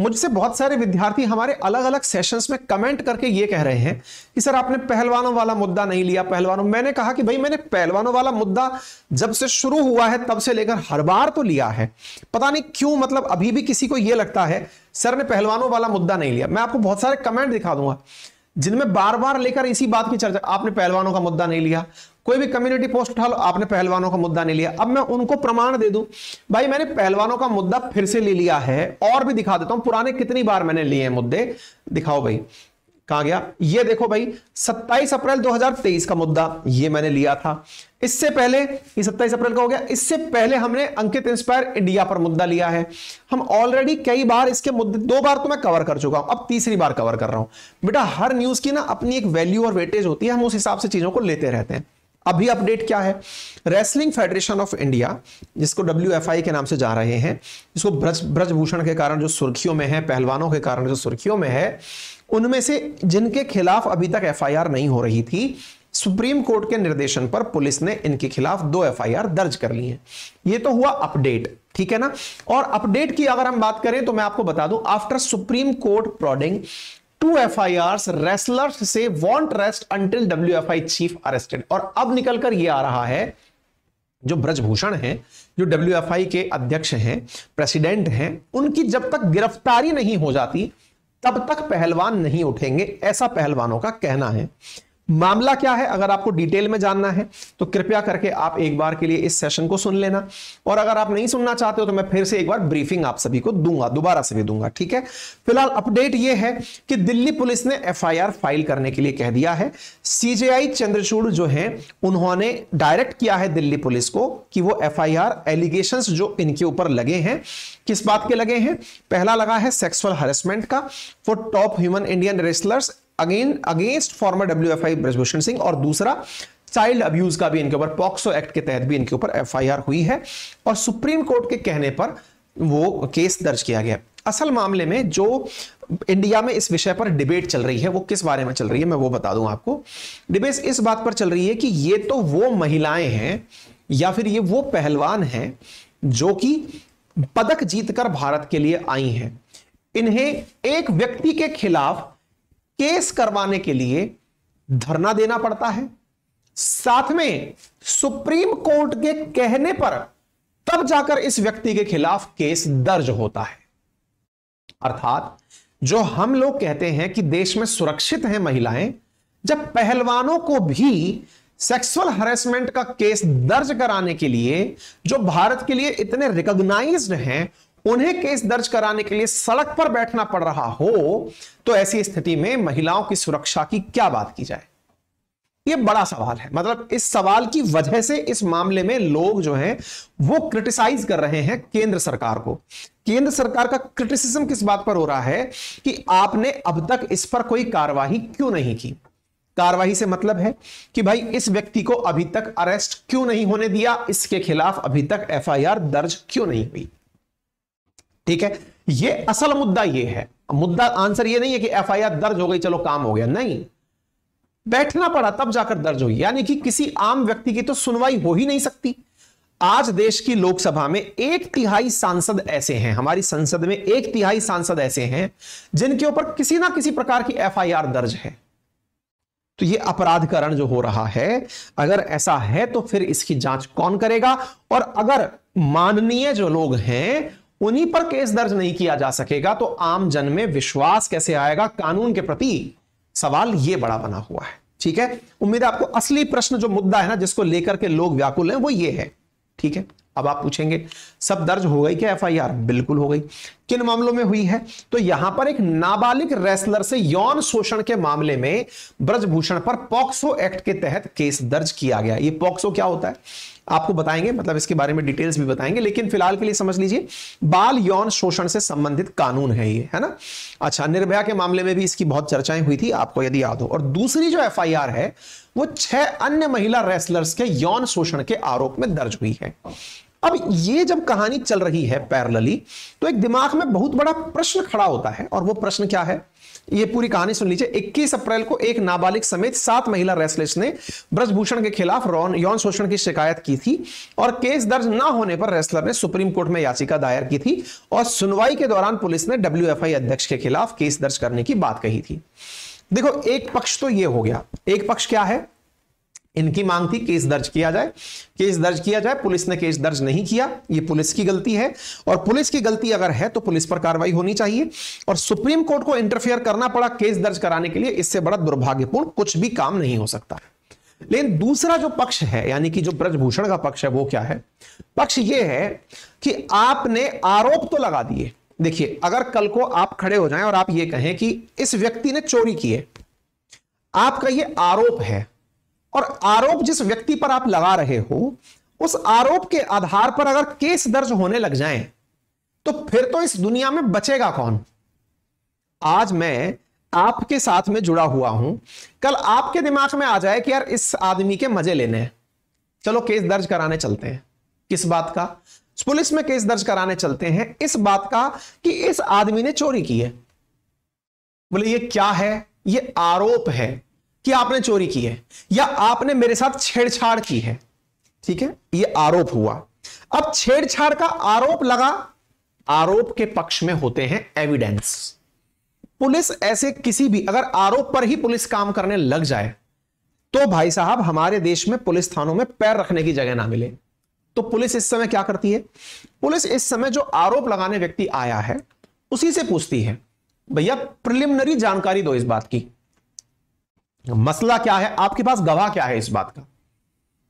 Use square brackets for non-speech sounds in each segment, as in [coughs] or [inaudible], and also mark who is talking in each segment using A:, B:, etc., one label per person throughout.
A: मुझसे बहुत सारे विद्यार्थी हमारे अलग अलग सेशंस में कमेंट करके ये कह रहे हैं कि सर आपने पहलवानों वाला मुद्दा नहीं लिया पहलवानों मैंने कहा कि भाई मैंने पहलवानों वाला मुद्दा जब से शुरू हुआ है तब से लेकर हर बार तो लिया है पता नहीं क्यों मतलब अभी भी किसी को यह लगता है सर ने पहलवानों वाला मुद्दा नहीं लिया मैं आपको बहुत सारे कमेंट दिखा दूंगा जिनमें बार बार लेकर इसी बात की चर्चा आपने पहलवानों का मुद्दा नहीं लिया कोई भी कम्युनिटी पोस्ट उठा लो आपने पहलवानों का मुद्दा नहीं लिया अब मैं उनको प्रमाण दे दूं भाई मैंने पहलवानों का मुद्दा फिर से ले लिया है और भी दिखा देता हूं पुराने कितनी बार मैंने लिए मुद्दे दिखाओ भाई कहा गया ये देखो भाई 27 अप्रैल 2023 का मुद्दा ये मैंने लिया था इससे पहले ये 27 अप्रैल का हो गया इससे पहले हमने अंकित इंस्पायर इंडिया पर मुद्दा लिया है हम ऑलरेडी कई बार इसके मुद्दे दो बार तो मैं कवर कर चुका हूं अब तीसरी बार कवर कर रहा हूं बेटा हर न्यूज की ना अपनी एक वैल्यू और वेटेज होती है हम उस हिसाब से चीजों को लेते रहते हैं अभी अपडेट क्या है रेसलिंग फेडरेशन ऑफ इंडिया जिसको डब्ल्यू के नाम से जा रहे हैं इसको ब्रज ब्रजभूषण के कारण जो सुर्खियों में है पहलवानों के कारण जो सुर्खियों में है उनमें से जिनके खिलाफ अभी तक एफआईआर नहीं हो रही थी सुप्रीम कोर्ट के निर्देशन पर पुलिस ने इनके खिलाफ दो एफआईआर दर्ज कर ली है ये तो हुआ अपडेट ठीक है ना और अपडेट की अगर हम बात करें तो मैं आपको बता दूं after supreme court prodding to F I R wrestlers से won't rest until W F I chief arrested और अब निकलकर यह आ रहा है जो ब्रजभूषण है जो डब्ल्यू एफ आई के अध्यक्ष हैं प्रेसिडेंट हैं उनकी जब तक गिरफ्तारी नहीं हो जाती तब तक पहलवान नहीं उठेंगे ऐसा पहलवानों का कहना है मामला क्या है अगर आपको डिटेल में जानना है तो कृपया करके आप एक बार के लिए इस सेशन को सुन लेना और अगर आप नहीं सुनना चाहते हो तो मैं फिर से एक बार ब्रीफिंग आप सभी को दूंगा दोबारा से भी दूंगा ठीक है फिलहाल अपडेट यह है कि दिल्ली पुलिस ने एफआईआर फाइल करने के लिए कह दिया है सीजेआई चंद्रचूड़ जो है उन्होंने डायरेक्ट किया है दिल्ली पुलिस को कि वो एफ एलिगेशन जो इनके ऊपर लगे हैं किस बात के लगे हैं पहला लगा है सेक्सुअल हरेसमेंट का for top human Indian wrestlers again against former W F I Brijbhushan Singh और दूसरा चाइल्ड अब्यूज का भी इनके ऊपर पॉक्सो एक्ट के तहत भी इनके ऊपर एफआईआर हुई है और सुप्रीम कोर्ट के कहने पर वो केस दर्ज किया गया असल मामले में जो इंडिया में इस विषय पर डिबेट चल रही है वो किस बारे में चल रही है मैं वो बता दूं आपको डिबेट इस बात पर चल रही है कि ये तो वो महिलाएं हैं या फिर ये वो पहलवान हैं जो कि पदक जीतकर भारत के लिए आई हैं इन्हें एक व्यक्ति के खिलाफ केस करवाने के लिए धरना देना पड़ता है साथ में सुप्रीम कोर्ट के कहने पर तब जाकर इस व्यक्ति के खिलाफ केस दर्ज होता है अर्थात जो हम लोग कहते हैं कि देश में सुरक्षित हैं महिलाएं जब पहलवानों को भी सेक्सुअल हरेसमेंट का केस दर्ज कराने के लिए जो भारत के लिए इतने रिकॉग्नाइज्ड हैं उन्हें केस दर्ज कराने के लिए सड़क पर बैठना पड़ रहा हो तो ऐसी स्थिति में महिलाओं की सुरक्षा की क्या बात की जाए ये बड़ा सवाल है मतलब इस सवाल की वजह से इस मामले में लोग जो हैं वो क्रिटिसाइज कर रहे हैं केंद्र सरकार को केंद्र सरकार का क्रिटिसिज्म किस बात पर हो रहा है कि आपने अब तक इस पर कोई कार्यवाही क्यों नहीं की कार्यवाही से मतलब है कि भाई इस व्यक्ति को अभी तक अरेस्ट क्यों नहीं होने दिया इसके खिलाफ अभी तक एफआईआर दर्ज क्यों नहीं हुई ठीक है ये असल मुद्दा ये है मुद्दा आंसर ये नहीं है कि एफआईआर दर्ज हो गई चलो काम हो गया नहीं बैठना पड़ा तब जाकर दर्ज हुई यानी कि किसी आम व्यक्ति की तो सुनवाई हो ही नहीं सकती आज देश की लोकसभा में एक तिहाई सांसद ऐसे हैं हमारी संसद में एक तिहाई सांसद ऐसे हैं जिनके ऊपर किसी ना किसी प्रकार की एफआईआर दर्ज है तो ये अपराधकरण जो हो रहा है अगर ऐसा है तो फिर इसकी जांच कौन करेगा और अगर माननीय जो लोग हैं उन्हीं पर केस दर्ज नहीं किया जा सकेगा तो आम जन में विश्वास कैसे आएगा कानून के प्रति सवाल यह बड़ा बना हुआ है ठीक है उम्मीद है आपको असली प्रश्न जो मुद्दा है ना जिसको लेकर के लोग व्याकुल हैं वो ये है ठीक है अब आप पूछेंगे सब दर्ज हो गई क्या एफआईआर बिल्कुल हो गई किन मामलों में हुई है तो यहां पर एक नाबालिग रेसलर से यौन शोषण के मामले में ब्रजभूषण पर पॉक्सो एक्ट के तहत केस दर्ज किया गया ये पॉक्सो क्या होता है आपको बताएंगे मतलब इसके बारे में डिटेल्स भी बताएंगे लेकिन फिलहाल के लिए समझ लीजिए बाल यौन शोषण से संबंधित कानून है ये है ना अच्छा निर्भया के मामले में भी इसकी बहुत चर्चाएं हुई थी आपको यदि याद हो और दूसरी जो एफ है वो छह अन्य महिला रेसलर्स के यौन शोषण के आरोप में दर्ज हुई है अब ये जब कहानी चल रही है पैरलली तो एक दिमाग में बहुत बड़ा प्रश्न खड़ा होता है और वो प्रश्न क्या है ये पूरी कहानी सुन लीजिए 21 अप्रैल को एक नाबालिग समेत सात महिला रेसलर्स ने ब्रजभूषण के खिलाफ यौन शोषण की शिकायत की थी और केस दर्ज न होने पर रेसलर ने सुप्रीम कोर्ट में याचिका दायर की थी और सुनवाई के दौरान पुलिस ने आई अध्यक्ष के खिलाफ केस दर्ज करने की बात कही थी देखो एक पक्ष तो यह हो गया एक पक्ष क्या है इनकी मांग थी केस दर्ज किया जाए केस दर्ज किया जाए पुलिस ने केस दर्ज नहीं किया ये पुलिस की गलती है और पुलिस की गलती अगर है तो पुलिस पर कार्रवाई होनी चाहिए और सुप्रीम कोर्ट को इंटरफेयर करना पड़ा केस दर्ज कराने के लिए इससे बड़ा दुर्भाग्यपूर्ण कुछ भी काम नहीं हो सकता लेकिन दूसरा जो पक्ष है यानी कि जो ब्रजभूषण का पक्ष है वो क्या है पक्ष ये है कि आपने आरोप तो लगा दिए देखिए अगर कल को आप खड़े हो जाएं और आप ये कहें कि इस व्यक्ति ने चोरी की है आपका ये आरोप है और आरोप जिस व्यक्ति पर आप लगा रहे हो उस आरोप के आधार पर अगर केस दर्ज होने लग जाए तो फिर तो इस दुनिया में बचेगा कौन आज मैं आपके साथ में जुड़ा हुआ हूं कल आपके दिमाग में आ जाए कि यार इस आदमी के मजे लेने हैं चलो केस दर्ज कराने चलते हैं किस बात का पुलिस में केस दर्ज कराने चलते हैं इस बात का कि इस आदमी ने चोरी की है बोले ये क्या है ये आरोप है कि आपने चोरी की है या आपने मेरे साथ छेड़छाड़ की है ठीक है ये आरोप हुआ अब छेड़छाड़ का आरोप लगा आरोप के पक्ष में होते हैं एविडेंस पुलिस ऐसे किसी भी अगर आरोप पर ही पुलिस काम करने लग जाए तो भाई साहब हमारे देश में पुलिस थानों में पैर रखने की जगह ना मिले तो पुलिस इस समय क्या करती है पुलिस इस समय जो आरोप लगाने व्यक्ति आया है उसी से पूछती है भैया प्रिलिमिनरी जानकारी दो इस बात की मसला क्या है आपके पास गवाह क्या है इस बात का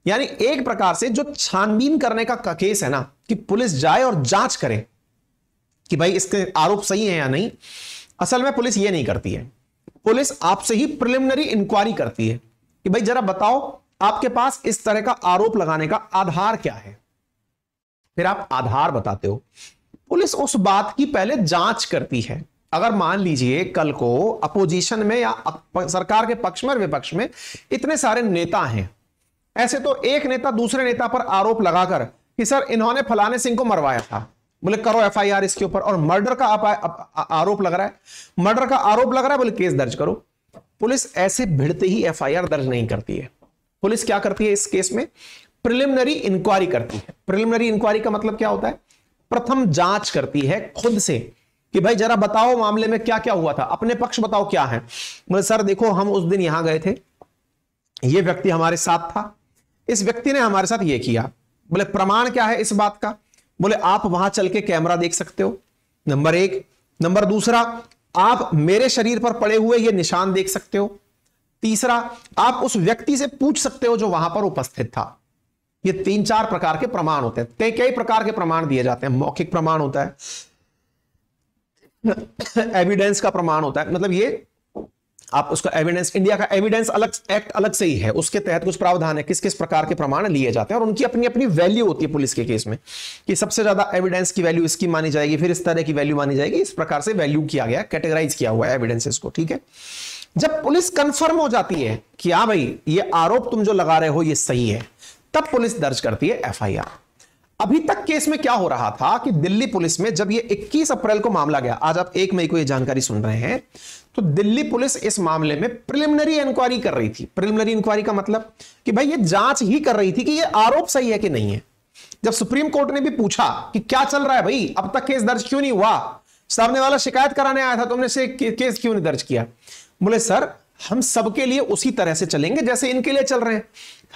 A: यानी एक प्रकार से जो छानबीन करने का केस है ना कि पुलिस जाए और जांच करे कि भाई इसके आरोप सही है या नहीं असल में पुलिस ये नहीं करती है पुलिस आपसे ही प्रिलिमिनरी इंक्वायरी करती है कि भाई जरा बताओ आपके पास इस तरह का आरोप लगाने का आधार क्या है फिर आप आधार बताते हो पुलिस उस बात की पहले जांच करती है अगर मान लीजिए कल को अपोजिशन में या सरकार के पक्ष में और विपक्ष में इतने सारे नेता हैं ऐसे तो एक नेता दूसरे नेता पर आरोप लगाकर कि सर इन्होंने फलाने सिंह को मरवाया था बोले करो एफआईआर इसके ऊपर और मर्डर का आप, आ, आ, आरोप लग रहा है मर्डर का आरोप लग रहा है बोले केस दर्ज करो पुलिस ऐसे भिड़ते ही एफआईआर दर्ज नहीं करती है पुलिस क्या करती है इस केस में प्रिलिमिनरी इंक्वायरी करती है प्रिलिमिनरी इंक्वायरी का मतलब क्या होता है प्रथम जांच करती है खुद से कि भाई जरा बताओ मामले में क्या क्या हुआ था अपने पक्ष बताओ क्या है बोले सर देखो हम उस दिन यहां गए थे ये व्यक्ति हमारे साथ था इस व्यक्ति ने हमारे साथ ये किया बोले प्रमाण क्या है इस बात का बोले आप वहां चल के कैमरा देख सकते हो नंबर एक नंबर दूसरा आप मेरे शरीर पर पड़े हुए ये निशान देख सकते हो तीसरा आप उस व्यक्ति से पूछ सकते हो जो वहां पर उपस्थित था ये तीन चार प्रकार के प्रमाण होते हैं कई प्रकार के प्रमाण दिए जाते हैं मौखिक प्रमाण होता है एविडेंस [coughs] का प्रमाण होता है मतलब ये आप उसका एविडेंस इंडिया का एविडेंस अलग एक्ट अलग से ही है उसके तहत कुछ प्रावधान है किस किस प्रकार के प्रमाण लिए जाते हैं और उनकी अपनी अपनी वैल्यू होती है पुलिस के केस में कि सबसे ज्यादा एविडेंस की वैल्यू इसकी मानी जाएगी फिर इस तरह की वैल्यू मानी जाएगी इस प्रकार से वैल्यू किया गया कैटेगराइज किया हुआ है एविडेंसेस को ठीक है जब पुलिस कंफर्म हो जाती है कि हाँ भाई ये आरोप तुम जो लगा रहे हो ये सही है तब पुलिस दर्ज करती है एफ अभी तक केस में क्या हो रहा था कि दिल्ली पुलिस में जब ये 21 अप्रैल को मामला गया आज आप एक मई को ये जानकारी सुन रहे हैं तो दिल्ली पुलिस इस मामले में प्रिलिमिनरी इंक्वायरी कर रही थी प्रिलिमिनरी इंक्वायरी का मतलब कि भाई ये जांच ही कर रही थी कि ये आरोप सही है कि नहीं है जब सुप्रीम कोर्ट ने भी पूछा कि क्या चल रहा है भाई अब तक केस दर्ज क्यों नहीं हुआ सामने वाला शिकायत कराने आया था तुमने तो से केस क्यों नहीं दर्ज किया बोले सर हम सबके लिए उसी तरह से चलेंगे जैसे इनके लिए चल रहे हैं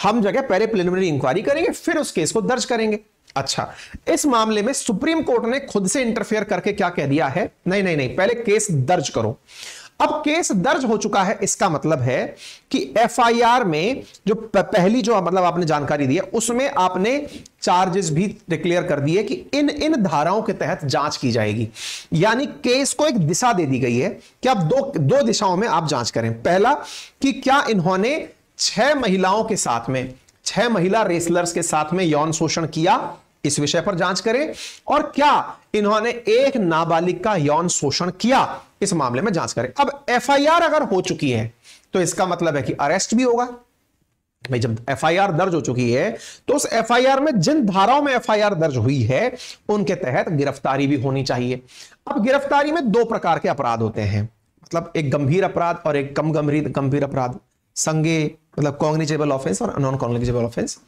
A: हम जगह पहले प्रिलिमिनरी इंक्वायरी करेंगे फिर उस केस को दर्ज करेंगे अच्छा इस मामले में सुप्रीम कोर्ट ने खुद से इंटरफेयर करके क्या कह दिया है नहीं नहीं नहीं पहले केस दर्ज करो अब केस दर्ज हो चुका है इसका मतलब है कि एफआईआर में जो पहली जो मतलब आपने जानकारी दी है उसमें आपने चार्जेस भी डिक्लेयर कर दिए कि इन इन धाराओं के तहत जांच की जाएगी यानी केस को एक दिशा दे दी गई है कि आप दो दो दिशाओं में आप जांच करें पहला कि क्या इन्होंने छह महिलाओं के साथ में छह महिला रेसलर्स के साथ में यौन शोषण किया इस विषय पर जांच करें और क्या इन्होंने एक नाबालिग का यौन शोषण किया इस मामले में जांच करें अब एफआईआर अगर हो चुकी है तो इसका मतलब है कि अरेस्ट भी होगा भाई जब एफआईआर दर्ज हो चुकी है तो उस एफआईआर में जिन धाराओं में एफआईआर दर्ज हुई है उनके तहत गिरफ्तारी भी होनी चाहिए अब गिरफ्तारी में दो प्रकार के अपराध होते हैं मतलब एक गंभीर अपराध और एक कम गंभीर गंभीर अपराध संगे मतलब कॉग्निजेबल ऑफेंस और नॉन कॉन्ग्निजेबल ऑफेंस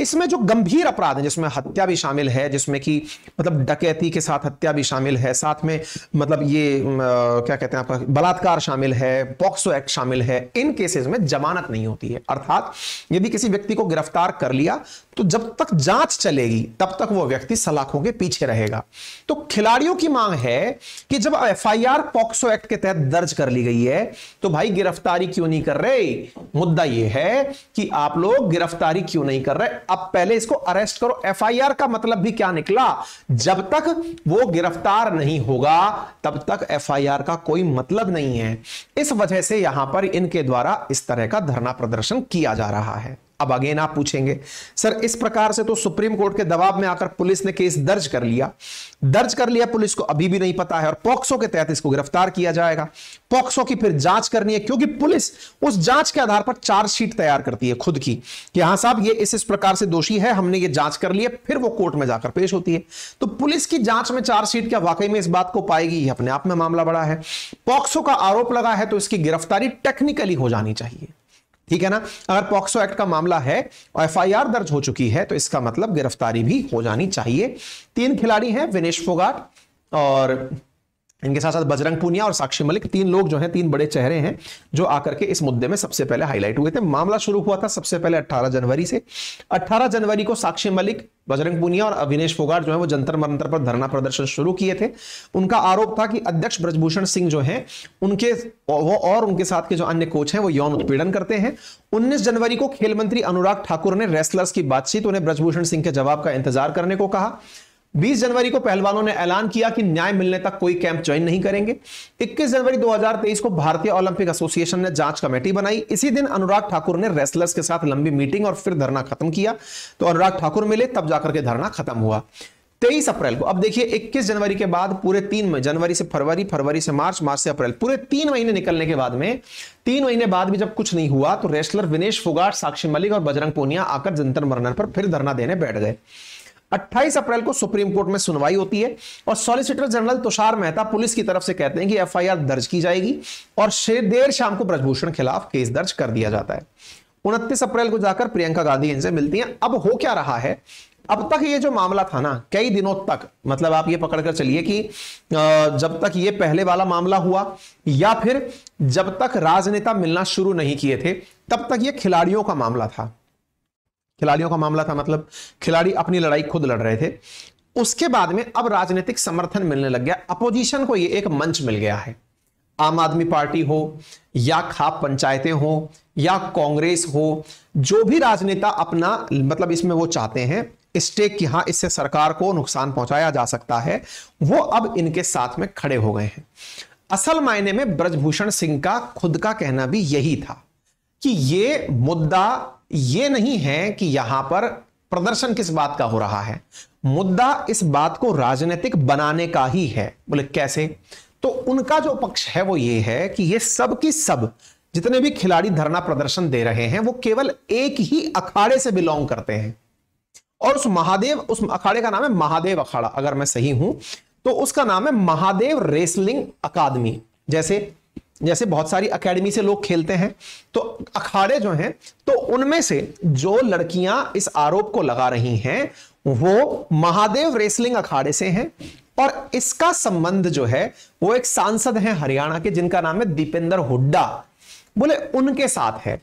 A: इसमें जो गंभीर अपराध है जिसमें हत्या भी शामिल है जिसमें कि मतलब डकैती के साथ हत्या भी शामिल है साथ में मतलब ये आ, क्या कहते हैं आपका बलात्कार शामिल है पॉक्सो एक्ट शामिल है इन केसेस में जमानत नहीं होती है अर्थात यदि किसी व्यक्ति को गिरफ्तार कर लिया तो जब तक जांच चलेगी तब तक वो व्यक्ति सलाखों के पीछे रहेगा तो खिलाड़ियों की मांग है कि जब आर पॉक्सो एक्ट के तहत दर्ज कर ली गई है तो भाई गिरफ्तारी क्यों नहीं कर रहे मुद्दा ये है कि आप लोग गिरफ्तारी क्यों नहीं कर रहे अब पहले इसको अरेस्ट करो एफआईआर का मतलब भी क्या निकला जब तक वो गिरफ्तार नहीं होगा तब तक एफआईआर का कोई मतलब नहीं है इस वजह से यहां पर इनके द्वारा इस तरह का धरना प्रदर्शन किया जा रहा है अब अगेन आप पूछेंगे सर इस प्रकार से तो सुप्रीम कोर्ट के दबाव में आकर पुलिस ने केस दर्ज कर लिया दर्ज कर लिया पुलिस को अभी भी नहीं पता है और पॉक्सो के तहत इसको गिरफ्तार किया जाएगा पॉक्सो की फिर जांच करनी है क्योंकि पुलिस उस जांच के आधार पर चार्जशीट तैयार करती है खुद की कि हां साहब ये इस इस प्रकार से दोषी है हमने ये जांच कर लिया है फिर वो कोर्ट में जाकर पेश होती है तो पुलिस की जांच में चार्जशीट क्या वाकई में इस बात को पाएगी अपने आप में मामला बड़ा है पॉक्सो का आरोप लगा है तो इसकी गिरफ्तारी टेक्निकली हो जानी चाहिए ठीक है ना अगर पॉक्सो एक्ट का मामला है और एफआईआर दर्ज हो चुकी है तो इसका मतलब गिरफ्तारी भी हो जानी चाहिए तीन खिलाड़ी हैं विनेश फोगाट और इनके साथ साथ बजरंग पूनिया और साक्षी मलिक तीन लोग जो हैं तीन बड़े चेहरे हैं जो आकर के इस मुद्दे में सबसे पहले हाईलाइट हुए थे मामला शुरू हुआ था सबसे पहले 18 जनवरी से 18 जनवरी को साक्षी मलिक बजरंग पूनिया और अविनेश फोगाट जो है वो जंतर मंतर पर धरना प्रदर्शन शुरू किए थे उनका आरोप था कि अध्यक्ष ब्रजभूषण सिंह जो है उनके वो और उनके साथ के जो अन्य कोच हैं वो यौन उत्पीड़न करते हैं 19 जनवरी को खेल मंत्री अनुराग ठाकुर ने रेसलर्स की बातचीत उन्हें ब्रजभूषण सिंह के जवाब का इंतजार करने को कहा 20 जनवरी को पहलवानों ने ऐलान किया कि न्याय मिलने तक कोई कैंप ज्वाइन नहीं करेंगे 21 जनवरी 2023 को भारतीय ओलंपिक एसोसिएशन ने जांच कमेटी बनाई इसी दिन अनुराग ठाकुर ने रेसलर्स के साथ लंबी मीटिंग और फिर धरना खत्म किया तो अनुराग ठाकुर मिले तब जाकर के धरना खत्म हुआ तेईस अप्रैल को अब देखिए 21 जनवरी के बाद पूरे तीन जनवरी से फरवरी फरवरी से मार्च मार्च से अप्रैल पूरे तीन महीने निकलने के बाद में तीन महीने बाद भी जब कुछ नहीं हुआ तो रेसलर विनेश फुगाट साक्षी मलिक और बजरंग पोनिया आकर जंतर मरनर पर फिर धरना देने बैठ गए 28 अप्रैल को सुप्रीम कोर्ट में सुनवाई होती है और solicitor general Tushar Mehta police की तरफ से कहते हैं कि एफआईआर दर्ज की जाएगी और देर शाम को ब्रजभूषण खिलाफ केस दर्ज कर दिया जाता है उनतीस अप्रैल को जाकर प्रियंका गांधी इनसे मिलती हैं अब हो क्या रहा है अब तक ये जो मामला था ना कई दिनों तक मतलब आप ये पकड़कर चलिए कि जब तक ये पहले वाला मामला हुआ या फिर जब तक राजनेता मिलना शुरू नहीं किए थे तब तक ये खिलाड़ियों का मामला था खिलाड़ियों का मामला था मतलब खिलाड़ी अपनी लड़ाई खुद लड़ रहे थे उसके बाद में अब राजनीतिक समर्थन मिलने लग गया अपोजिशन को ये एक मंच मिल गया है आम आदमी पार्टी हो या खाप पंचायतें हो या कांग्रेस हो जो भी राजनेता अपना मतलब इसमें वो चाहते हैं स्टेक की हाँ इससे सरकार को नुकसान पहुंचाया जा सकता है वो अब इनके साथ में खड़े हो गए हैं असल मायने में ब्रजभूषण सिंह का खुद का कहना भी यही था कि ये मुद्दा यह नहीं है कि यहां पर प्रदर्शन किस बात का हो रहा है मुद्दा इस बात को राजनीतिक बनाने का ही है बोले कैसे तो उनका जो पक्ष है वो ये है कि ये सब की सब जितने भी खिलाड़ी धरना प्रदर्शन दे रहे हैं वो केवल एक ही अखाड़े से बिलोंग करते हैं और उस महादेव उस अखाड़े का नाम है महादेव अखाड़ा अगर मैं सही हूं तो उसका नाम है महादेव रेसलिंग अकादमी जैसे जैसे बहुत सारी अकेडमी से लोग खेलते हैं तो अखाड़े जो हैं तो उनमें से जो लड़कियां इस आरोप को लगा रही हैं वो महादेव रेसलिंग अखाड़े से हैं और इसका संबंध जो है वो एक सांसद हैं हरियाणा के जिनका नाम है दीपेंद्र हुड्डा बोले उनके साथ है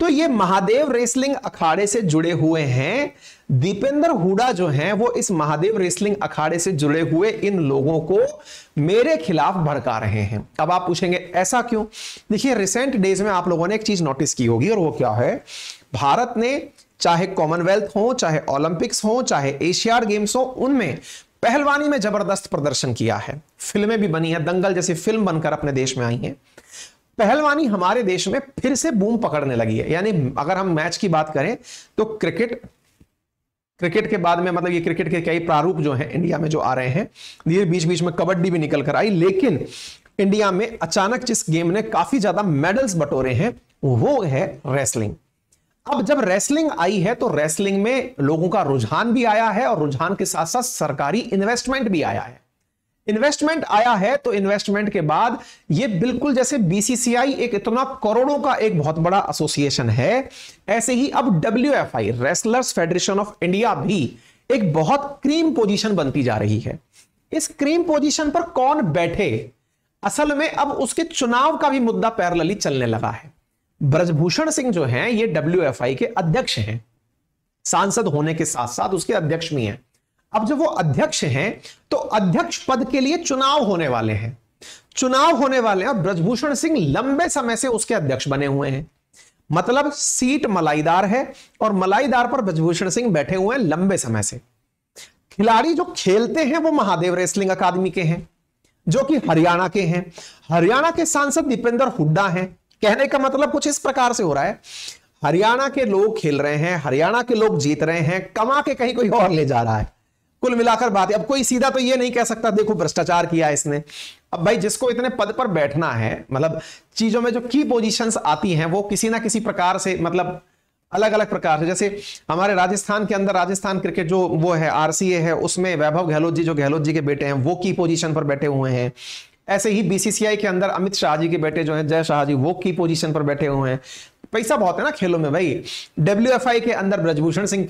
A: तो ये महादेव रेसलिंग अखाड़े से जुड़े हुए हैं दीपेंद्र हुडा जो हैं वो इस महादेव रेसलिंग अखाड़े से जुड़े हुए इन लोगों को मेरे खिलाफ भड़का रहे हैं अब आप पूछेंगे ऐसा क्यों देखिए रिसेंट डेज में आप लोगों ने एक चीज नोटिस की होगी और वो क्या है भारत ने चाहे कॉमनवेल्थ हो चाहे ओलंपिक्स हो चाहे एशियाड गेम्स हो उनमें पहलवानी में जबरदस्त प्रदर्शन किया है फिल्में भी बनी है दंगल जैसी फिल्म बनकर अपने देश में आई है पहलवानी हमारे देश में फिर से बूम पकड़ने लगी है यानी अगर हम मैच की बात करें तो क्रिकेट क्रिकेट के बाद में मतलब ये क्रिकेट के कई प्रारूप जो हैं इंडिया में जो आ रहे हैं धीरे बीच बीच में कबड्डी भी निकल कर आई लेकिन इंडिया में अचानक जिस गेम ने काफी ज्यादा मेडल्स बटोरे हैं वो है रेसलिंग अब जब रेसलिंग आई है तो रेसलिंग में लोगों का रुझान भी आया है और रुझान के साथ साथ सरकारी इन्वेस्टमेंट भी आया है इन्वेस्टमेंट आया है तो इन्वेस्टमेंट के बाद ये बिल्कुल जैसे बीसीसीआई एक इतना करोड़ों का एक बहुत बड़ा एसोसिएशन है ऐसे ही अब W F I wrestlers federation of India भी एक बहुत क्रीम पोजीशन बनती जा रही है इस क्रीम पोजीशन पर कौन बैठे असल में अब उसके चुनाव का भी मुद्दा पैरलली चलने लगा है ब्रजभूषण सिंह जो हैं ये डब्ल्यू के अध्यक्ष हैं सांसद होने के साथ साथ उसके अध्यक्ष भी हैं अब जब वो अध्यक्ष हैं तो अध्यक्ष पद के लिए चुनाव होने वाले हैं चुनाव होने वाले हैं ब्रजभूषण सिंह लंबे समय से उसके अध्यक्ष बने हुए हैं मतलब सीट मलाईदार है और मलाईदार पर ब्रजभूषण सिंह बैठे हुए हैं लंबे समय से खिलाड़ी जो खेलते हैं वो महादेव रेसलिंग अकादमी के हैं जो कि हरियाणा के हैं हरियाणा के सांसद दीपेंद्र हुड्डा हैं कहने का मतलब कुछ इस प्रकार से हो रहा है हरियाणा के लोग खेल रहे हैं हरियाणा के लोग जीत रहे हैं कमा के कहीं कोई और ले जा रहा है कुल मिलाकर बात है अब कोई सीधा तो ये नहीं कह सकता देखो भ्रष्टाचार किया इसने अब भाई जिसको इतने पद पर बैठना है मतलब चीजों में जो की पोजीशंस आती हैं वो किसी ना किसी प्रकार से मतलब अलग अलग प्रकार से जैसे हमारे राजस्थान के अंदर राजस्थान क्रिकेट जो वो है आरसीए है उसमें वैभव गहलोत जी जो गहलोत जी के बेटे हैं वो की पोजीशन पर बैठे हुए हैं ऐसे ही बीसीसीआई के अंदर अमित शाह जी के बेटे जो हैं जय शाह जी वो की पोजीशन पर बैठे हुए हैं पैसा बहुत है ना खेलों में भाई डब्ल्यू के अंदर ब्रजभूषण सिंह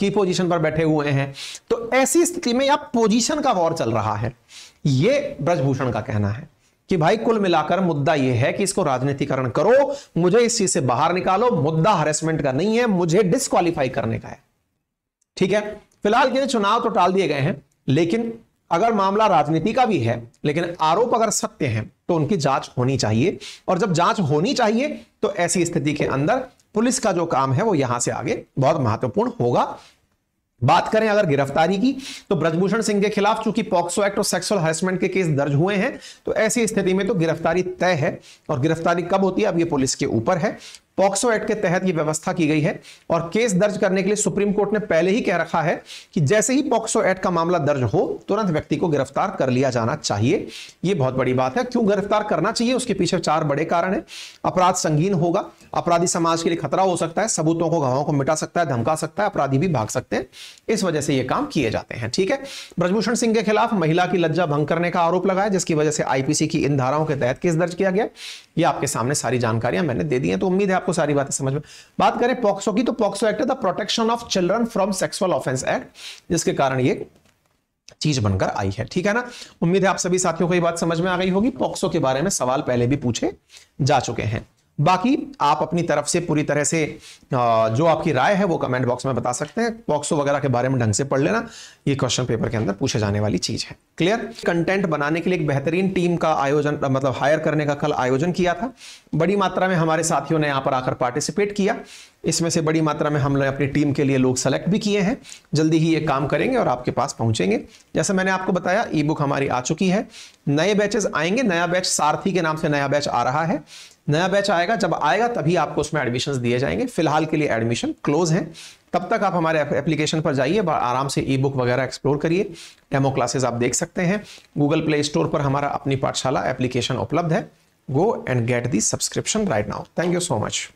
A: की पोजीशन पर बैठे हुए हैं तो ऐसी स्थिति में अब पोजीशन का वॉर चल रहा है ये ब्रजभूषण का कहना है कि भाई कुल मिलाकर मुद्दा यह है कि इसको राजनीतिकरण करो मुझे इस चीज से बाहर निकालो मुद्दा हरेसमेंट का नहीं है मुझे डिस्कालीफाई करने का है ठीक है फिलहाल के चुनाव तो टाल दिए गए हैं लेकिन अगर मामला राजनीति का भी है लेकिन आरोप अगर सत्य है तो उनकी जांच होनी चाहिए और जब जांच होनी चाहिए तो ऐसी स्थिति के अंदर पुलिस का जो काम है वो यहां से आगे बहुत महत्वपूर्ण होगा बात करें अगर गिरफ्तारी की तो ब्रजभूषण सिंह के खिलाफ चूंकि पॉक्सो एक्ट और सेक्सुअल हरेसमेंट के केस दर्ज हुए हैं तो ऐसी स्थिति में तो गिरफ्तारी तय है और गिरफ्तारी कब होती है अब ये पुलिस के ऊपर है पॉक्सो एक्ट के तहत यह व्यवस्था की गई है और केस दर्ज करने के लिए सुप्रीम कोर्ट ने पहले ही कह रखा है कि जैसे ही पॉक्सो एक्ट का मामला दर्ज हो तुरंत व्यक्ति को गिरफ्तार कर लिया जाना चाहिए यह बहुत बड़ी बात है क्यों गिरफ्तार करना चाहिए उसके पीछे चार बड़े कारण है अपराध संगीन होगा अपराधी समाज के लिए खतरा हो सकता है सबूतों को गवाहों को मिटा सकता है धमका सकता है अपराधी भी भाग सकते हैं इस वजह से यह काम किए जाते हैं ठीक है ब्रजभूषण सिंह के खिलाफ महिला की लज्जा भंग करने का आरोप लगाया जिसकी वजह से आईपीसी की इन धाराओं के तहत केस दर्ज किया गया यह आपके सामने सारी जानकारियां मैंने दे दी है तो उम्मीद है आपको आपको सारी बातें समझ में बात करें पॉक्सो की तो POCSO act the protection of children from sexual offence act जिसके कारण ये चीज बनकर आई है ठीक है ना उम्मीद है आप सभी साथियों को ये बात समझ में आ गई होगी पॉक्सो के बारे में सवाल पहले भी पूछे जा चुके हैं बाकी आप अपनी तरफ से पूरी तरह से जो आपकी राय है वो कमेंट बॉक्स में बता सकते हैं पॉक्सो वगैरह के बारे में ढंग से पढ़ लेना ये क्वेश्चन पेपर के अंदर पूछे जाने वाली चीज है क्लियर कंटेंट बनाने के लिए एक बेहतरीन टीम का आयोजन मतलब हायर करने का कल आयोजन किया था बड़ी मात्रा में हमारे साथियों ने यहाँ पर आकर पार्टिसिपेट किया इसमें से बड़ी मात्रा में हमने अपनी टीम के लिए लोग सेलेक्ट भी किए हैं जल्दी ही ये काम करेंगे और आपके पास पहुंचेंगे जैसे मैंने आपको बताया ई बुक हमारी आ चुकी है नए बैचेस आएंगे नया बैच सारथी के नाम से नया बैच आ रहा है नया बैच आएगा जब आएगा तभी आपको उसमें एडमिशन दिए जाएंगे फिलहाल के लिए एडमिशन क्लोज है तब तक आप हमारे एप्लीकेशन पर जाइए आराम से ई बुक वगैरह एक्सप्लोर करिए डेमो क्लासेस आप देख सकते हैं गूगल प्ले स्टोर पर हमारा अपनी पाठशाला एप्लीकेशन उपलब्ध है go and get the subscription right now thank you so much